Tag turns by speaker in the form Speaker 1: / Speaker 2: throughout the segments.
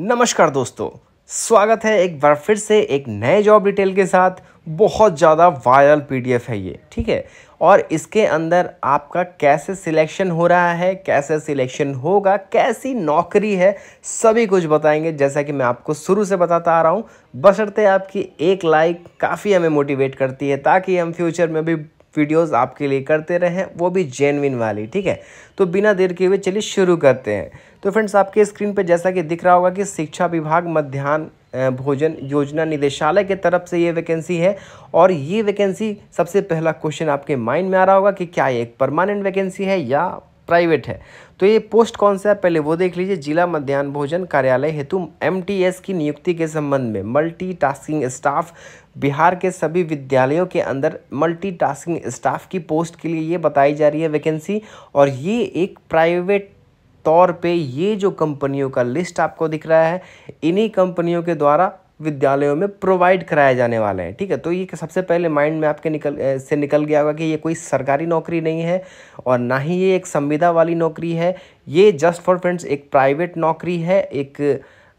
Speaker 1: नमस्कार दोस्तों स्वागत है एक बार फिर से एक नए जॉब डिटेल के साथ बहुत ज़्यादा वायरल पीडीएफ है ये ठीक है और इसके अंदर आपका कैसे सिलेक्शन हो रहा है कैसे सिलेक्शन होगा कैसी नौकरी है सभी कुछ बताएंगे जैसा कि मैं आपको शुरू से बताता आ रहा हूँ बशर्ते आपकी एक लाइक काफ़ी हमें मोटिवेट करती है ताकि हम फ्यूचर में भी वीडियोस आपके लिए करते रहें वो भी जेनविन वाली ठीक है तो बिना देर के हुए चलिए शुरू करते हैं तो फ्रेंड्स आपके स्क्रीन पर जैसा कि दिख रहा होगा कि शिक्षा विभाग मध्यान्ह भोजन योजना निदेशालय के तरफ से ये वैकेंसी है और ये वैकेंसी सबसे पहला क्वेश्चन आपके माइंड में आ रहा होगा कि क्या ये एक परमानेंट वैकेंसी है या प्राइवेट है तो ये पोस्ट कौन सा है पहले वो देख लीजिए जिला मध्यान्ह भोजन कार्यालय हेतु एमटीएस की नियुक्ति के संबंध में मल्टीटास्किंग स्टाफ बिहार के सभी विद्यालयों के अंदर मल्टीटास्किंग स्टाफ की पोस्ट के लिए ये बताई जा रही है वैकेंसी और ये एक प्राइवेट तौर पे ये जो कंपनियों का लिस्ट आपको दिख रहा है इन्हीं कंपनियों के द्वारा विद्यालयों में प्रोवाइड कराए जाने वाले हैं ठीक है तो ये सबसे पहले माइंड में आपके निकल से निकल गया होगा कि ये कोई सरकारी नौकरी नहीं है और ना ही ये एक संविदा वाली नौकरी है ये जस्ट फॉर फ्रेंड्स एक प्राइवेट नौकरी है एक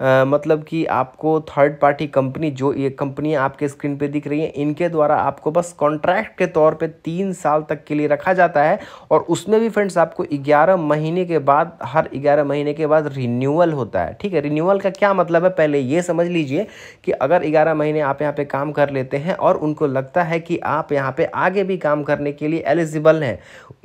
Speaker 1: आ, मतलब कि आपको थर्ड पार्टी कंपनी जो ये कंपनियाँ आपके स्क्रीन पे दिख रही हैं इनके द्वारा आपको बस कॉन्ट्रैक्ट के तौर पे तीन साल तक के लिए रखा जाता है और उसमें भी फ्रेंड्स आपको ग्यारह महीने के बाद हर ग्यारह महीने के बाद रिन्यूअल होता है ठीक है रिन्यूअल का क्या मतलब है पहले ये समझ लीजिए कि अगर ग्यारह महीने आप यहाँ पर काम कर लेते हैं और उनको लगता है कि आप यहाँ पर आगे भी काम करने के लिए एलिजिबल हैं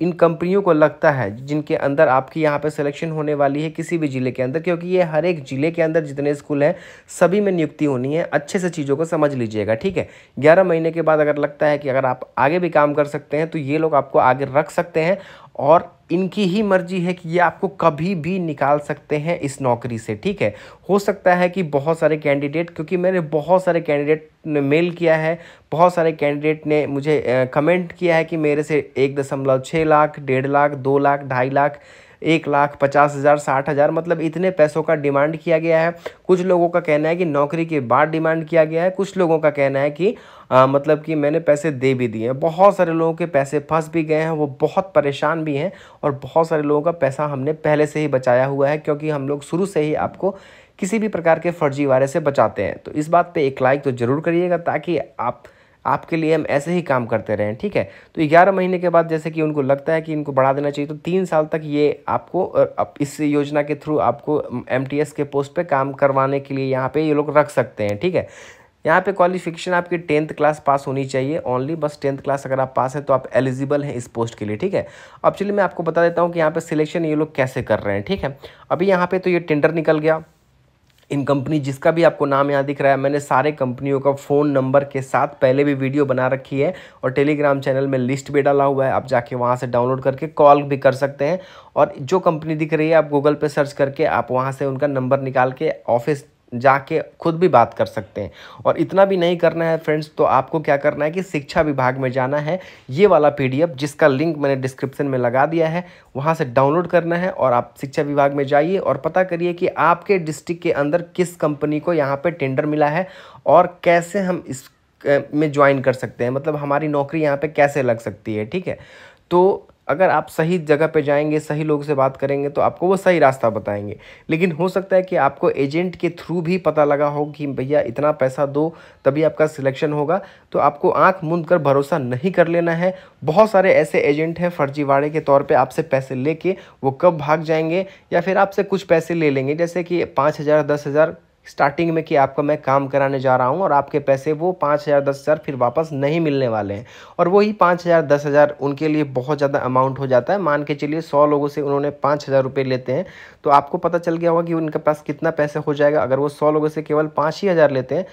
Speaker 1: इन कंपनियों को लगता है जिनके अंदर आपकी यहाँ पर सिलेक्शन होने वाली है किसी भी ज़िले के अंदर क्योंकि ये हर एक ज़िले के अंदर जितने स्कूल हैं सभी में नियुक्ति होनी है अच्छे से चीज़ों को समझ लीजिएगा ठीक है ग्यारह महीने के बाद अगर लगता है कि अगर आप आगे भी काम कर सकते हैं तो ये लोग आपको आगे रख सकते हैं और इनकी ही मर्जी है कि ये आपको कभी भी निकाल सकते हैं इस नौकरी से ठीक है हो सकता है कि बहुत सारे कैंडिडेट क्योंकि मैंने बहुत सारे कैंडिडेट ने मेल किया है बहुत सारे कैंडिडेट ने मुझे कमेंट किया है कि मेरे से एक दशमलव छः लाख डेढ़ लाख दो लाख ढाई लाख एक लाख पचास हज़ार साठ हज़ार मतलब इतने पैसों का डिमांड किया गया है कुछ लोगों का कहना है कि नौकरी के बाद डिमांड किया गया है कुछ लोगों का कहना है कि आ, मतलब कि मैंने पैसे दे भी दिए हैं बहुत सारे लोगों के पैसे फंस भी गए हैं वो बहुत परेशान भी हैं और बहुत सारे लोगों का पैसा हमने पहले से ही बचाया हुआ है क्योंकि हम लोग शुरू से ही आपको किसी भी प्रकार के फर्जीवाड़े से बचाते हैं तो इस बात पर एक लाइक तो ज़रूर करिएगा ताकि आप आपके लिए हम ऐसे ही काम करते रहें ठीक है तो ग्यारह महीने के बाद जैसे कि उनको लगता है कि इनको बढ़ा देना चाहिए तो तीन साल तक ये आपको इस योजना के थ्रू आपको एम के पोस्ट पर काम करवाने के लिए यहाँ पर ये लोग रख सकते हैं ठीक है यहाँ पे क्वालिफिकेशन आपकी टेंथ क्लास पास होनी चाहिए ओनली बस टेंथ क्लास अगर आप पास है तो आप एलिजिबल हैं इस पोस्ट के लिए ठीक है अब चलिए मैं आपको बता देता हूँ कि यहाँ पे सिलेक्शन ये लोग कैसे कर रहे हैं ठीक है अभी यहाँ पे तो ये टेंडर निकल गया इन कंपनी जिसका भी आपको नाम यहाँ दिख रहा है मैंने सारे कंपनियों का फ़ोन नंबर के साथ पहले भी वीडियो बना रखी है और टेलीग्राम चैनल में लिस्ट भी डाला हुआ है आप जाके वहाँ से डाउनलोड करके कॉल भी कर सकते हैं और जो कंपनी दिख रही है आप गूगल पर सर्च करके आप वहाँ से उनका नंबर निकाल के ऑफिस जाके खुद भी बात कर सकते हैं और इतना भी नहीं करना है फ्रेंड्स तो आपको क्या करना है कि शिक्षा विभाग में जाना है ये वाला पीडीएफ जिसका लिंक मैंने डिस्क्रिप्शन में लगा दिया है वहाँ से डाउनलोड करना है और आप शिक्षा विभाग में जाइए और पता करिए कि आपके डिस्ट्रिक्ट के अंदर किस कंपनी को यहाँ पर टेंडर मिला है और कैसे हम इस में ज्वाइन कर सकते हैं मतलब हमारी नौकरी यहाँ पर कैसे लग सकती है ठीक है तो अगर आप सही जगह पे जाएंगे सही लोगों से बात करेंगे तो आपको वो सही रास्ता बताएंगे लेकिन हो सकता है कि आपको एजेंट के थ्रू भी पता लगा हो कि भैया इतना पैसा दो तभी आपका सिलेक्शन होगा तो आपको आंख मूंद कर भरोसा नहीं कर लेना है बहुत सारे ऐसे एजेंट हैं फर्जीवाड़े के तौर पर आपसे पैसे ले वो कब भाग जाएंगे या फिर आपसे कुछ पैसे ले लेंगे जैसे कि पाँच हज़ार दस हज़ार स्टार्टिंग में कि आपका मैं काम कराने जा रहा हूँ और आपके पैसे वो पाँच हज़ार दस हज़ार फिर वापस नहीं मिलने वाले हैं और वही पाँच हज़ार दस हज़ार उनके लिए बहुत ज़्यादा अमाउंट हो जाता है मान के चलिए सौ लोगों से उन्होंने पाँच हज़ार रुपये लेते हैं तो आपको पता चल गया होगा कि उनके पास कितना पैसा हो जाएगा अगर वो सौ लोगों से केवल पाँच ही हज़ार लेते हैं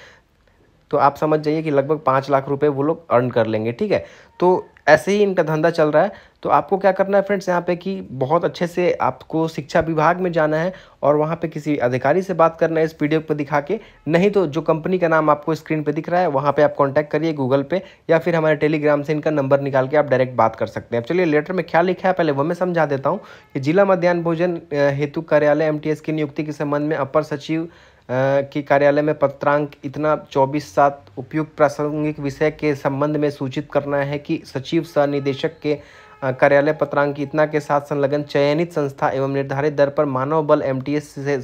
Speaker 1: तो आप समझ जाइए कि लगभग पाँच लाख रुपये वो लोग अर्न कर लेंगे ठीक है तो ऐसे ही इनका धंधा चल रहा है तो आपको क्या करना है फ्रेंड्स यहाँ पे कि बहुत अच्छे से आपको शिक्षा विभाग में जाना है और वहाँ पे किसी अधिकारी से बात करना है इस वीडियो पर दिखा के नहीं तो जो कंपनी का नाम आपको स्क्रीन पे दिख रहा है वहाँ पे आप कांटेक्ट करिए गूगल पे या फिर हमारे टेलीग्राम से इनका नंबर निकाल के आप डायरेक्ट बात कर सकते हैं चलिए लेटर में क्या लिखा है पहले वह मैं समझा देता हूँ कि जिला मध्यान्ह भोजन हेतु कार्यालय एम की नियुक्ति के संबंध में अपर सचिव के कार्यालय में पत्रांक इतना चौबीस सात उपयुक्त प्रासंगिक विषय के संबंध में सूचित करना है कि सचिव सह निदेशक के कार्यालय पत्रांक इतना के साथ संलग्न चयनित संस्था एवं निर्धारित दर पर मानव बल एम से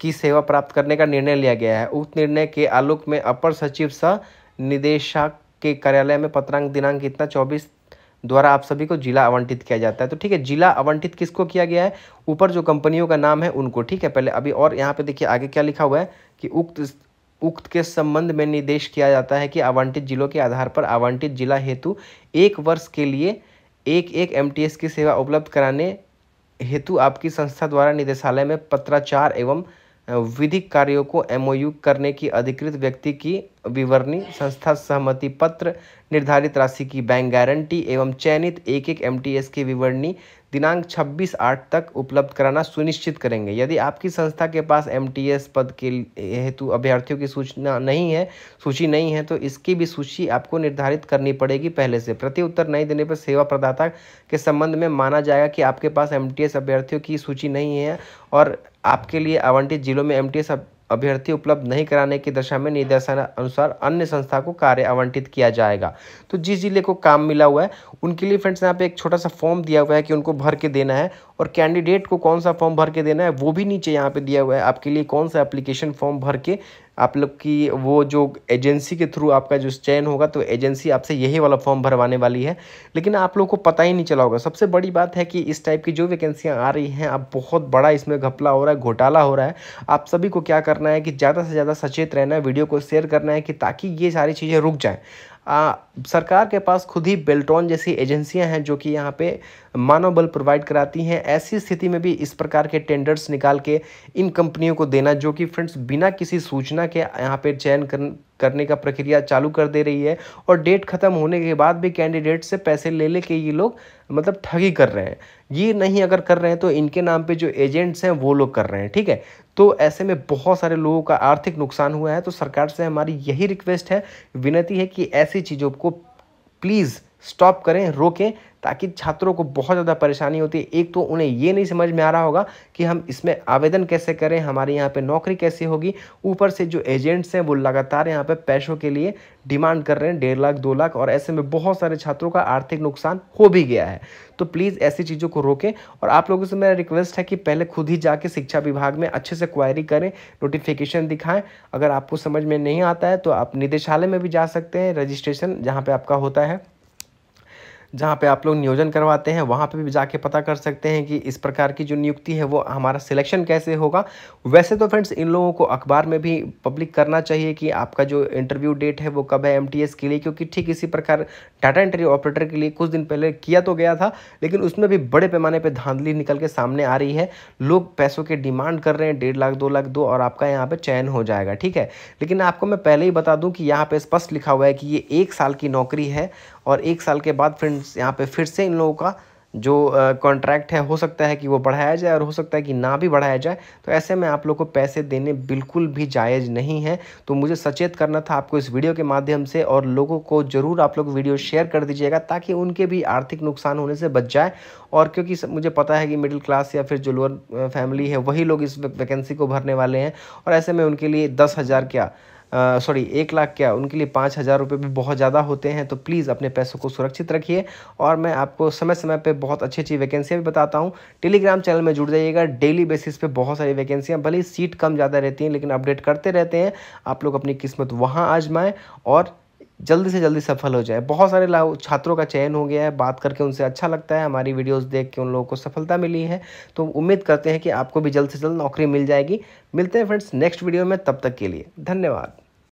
Speaker 1: की सेवा प्राप्त करने का निर्णय लिया गया है उक्त निर्णय के आलोक में अपर सचिव सह निदेशक के कार्यालय में पत्रांक दिनांक इतना चौबीस द्वारा आप सभी को जिला आवंटित किया जाता है तो ठीक है जिला आवंटित किसको किया गया है ऊपर जो कंपनियों का नाम है उनको ठीक है पहले अभी और यहाँ पे देखिए आगे क्या लिखा हुआ है कि उक्त उक्त के संबंध में निर्देश किया जाता है कि आवंटित जिलों के आधार पर आवंटित जिला हेतु एक वर्ष के लिए एक एक एम की सेवा उपलब्ध कराने हेतु आपकी संस्था द्वारा निदेशालय में पत्राचार एवं विधिक कार्यों को एमओयू करने की अधिकृत व्यक्ति की विवरणी संस्था सहमति पत्र निर्धारित राशि की बैंक गारंटी एवं चयनित एक एक एमटीएस की विवरणी दिनांक 26 आठ तक उपलब्ध कराना सुनिश्चित करेंगे यदि आपकी संस्था के पास एमटीएस पद के हेतु अभ्यर्थियों की सूचना नहीं है सूची नहीं है तो इसकी भी सूची आपको निर्धारित करनी पड़ेगी पहले से प्रति उत्तर नहीं देने पर सेवा प्रदाता के संबंध में माना जाएगा कि आपके पास एस अभ्यर्थियों की सूची नहीं है और आपके लिए आवंटित जिलों में एस अभ्यर्थी उपलब्ध नहीं कराने की दशा में निर्देशानुसार अन्य संस्था को कार्य आवंटित किया जाएगा तो जिस जिले को काम मिला हुआ है उनके लिए फ्रेंड्स यहाँ पे एक छोटा सा फॉर्म दिया हुआ है कि उनको भर के देना है और कैंडिडेट को कौन सा फॉर्म भर के देना है वो भी नीचे यहाँ पे दिया हुआ है आपके लिए कौन सा एप्लीकेशन फॉर्म भर के आप लोग की वो जो एजेंसी के थ्रू आपका जो चयन होगा तो एजेंसी आपसे यही वाला फॉर्म भरवाने वाली है लेकिन आप लोग को पता ही नहीं चला होगा सबसे बड़ी बात है कि इस टाइप की जो वैकेंसियाँ आ रही हैं अब बहुत बड़ा इसमें घपला हो रहा है घोटाला हो रहा है आप सभी को क्या करना है कि ज़्यादा से ज़्यादा सचेत रहना है वीडियो को शेयर करना है कि ताकि ये सारी चीज़ें रुक जाएँ आ, सरकार के पास खुद ही बेल्टॉन जैसी एजेंसियां हैं जो कि यहाँ पे मानव बल प्रोवाइड कराती हैं ऐसी स्थिति में भी इस प्रकार के टेंडर्स निकाल के इन कंपनियों को देना जो कि फ्रेंड्स बिना किसी सूचना के यहाँ पे चयन कर करने का प्रक्रिया चालू कर दे रही है और डेट ख़त्म होने के बाद भी कैंडिडेट से पैसे ले लेके ये लोग मतलब ठगी कर रहे हैं ये नहीं अगर कर रहे हैं तो इनके नाम पे जो एजेंट्स हैं वो लोग कर रहे हैं ठीक है तो ऐसे में बहुत सारे लोगों का आर्थिक नुकसान हुआ है तो सरकार से हमारी यही रिक्वेस्ट है विनती है कि ऐसी चीज़ों को प्लीज़ स्टॉप करें रोकें ताकि छात्रों को बहुत ज़्यादा परेशानी होती है एक तो उन्हें ये नहीं समझ में आ रहा होगा कि हम इसमें आवेदन कैसे करें हमारे यहाँ पे नौकरी कैसे होगी ऊपर से जो एजेंट्स हैं वो लगातार यहाँ पे पैसों के लिए डिमांड कर रहे हैं डेढ़ लाख दो लाख और ऐसे में बहुत सारे छात्रों का आर्थिक नुकसान हो भी गया है तो प्लीज़ ऐसी चीज़ों को रोकें और आप लोगों से मेरा रिक्वेस्ट है कि पहले खुद ही जाके शिक्षा विभाग में अच्छे से क्वायरी करें नोटिफिकेशन दिखाएं अगर आपको समझ में नहीं आता है तो आप निदेशालय में भी जा सकते हैं रजिस्ट्रेशन जहाँ पर आपका होता है जहाँ पे आप लोग नियोजन करवाते हैं वहाँ पे भी जाके पता कर सकते हैं कि इस प्रकार की जो नियुक्ति है वो हमारा सिलेक्शन कैसे होगा वैसे तो फ्रेंड्स इन लोगों को अखबार में भी पब्लिक करना चाहिए कि आपका जो इंटरव्यू डेट है वो कब है एम के लिए क्योंकि ठीक इसी प्रकार डाटा एंट्री ऑपरेटर के लिए कुछ दिन पहले किया तो गया था लेकिन उसमें भी बड़े पैमाने पर धांधली निकल के सामने आ रही है लोग पैसों के डिमांड कर रहे हैं डेढ़ लाख दो लाख दो और आपका यहाँ पर चयन हो जाएगा ठीक है लेकिन आपको मैं पहले ही बता दूँ कि यहाँ पर स्पष्ट लिखा हुआ है कि ये एक साल की नौकरी है और एक साल के बाद फ्रेंड्स यहाँ पे फिर से इन लोगों का जो कॉन्ट्रैक्ट है हो सकता है कि वो बढ़ाया जाए और हो सकता है कि ना भी बढ़ाया जाए तो ऐसे में आप लोग को पैसे देने बिल्कुल भी जायज़ नहीं है तो मुझे सचेत करना था आपको इस वीडियो के माध्यम से और लोगों को ज़रूर आप लोग वीडियो शेयर कर दीजिएगा ताकि उनके भी आर्थिक नुकसान होने से बच जाए और क्योंकि मुझे पता है कि मिडिल क्लास या फिर जो लोअर फैमिली है वही लोग इस वैकेंसी को भरने वाले हैं और ऐसे में उनके लिए दस हज़ार क्या सॉरी एक लाख क्या उनके लिए पाँच हज़ार रुपये भी बहुत ज़्यादा होते हैं तो प्लीज़ अपने पैसों को सुरक्षित रखिए और मैं आपको समय समय पर बहुत अच्छी अच्छी वैकेंसियाँ भी बताता हूँ टेलीग्राम चैनल में जुड़ जाइएगा डेली बेसिस पे बहुत सारी वैकेंसियाँ भले सीट कम ज़्यादा रहती हैं लेकिन अपडेट करते रहते हैं आप लोग अपनी किस्मत वहाँ आजमाएँ और जल्दी से जल्दी सफल हो जाए बहुत सारे छात्रों का चयन हो गया है बात करके उनसे अच्छा लगता है हमारी वीडियोस देख के उन लोगों को सफलता मिली है तो उम्मीद करते हैं कि आपको भी जल्द से जल्द नौकरी मिल जाएगी मिलते हैं फ्रेंड्स नेक्स्ट वीडियो में तब तक के लिए धन्यवाद